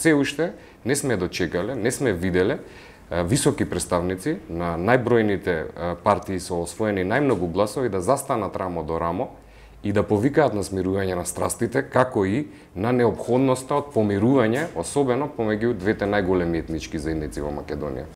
Се уште не сме дочекале, не сме виделе високи представници на најбројните партии со освоени најмногу гласови да застанат рамо до рамо и да повикаат на смирување на страстите, како и на необходноста од помирување, особено помеѓу двете најголеми етнички заедници во Македонија.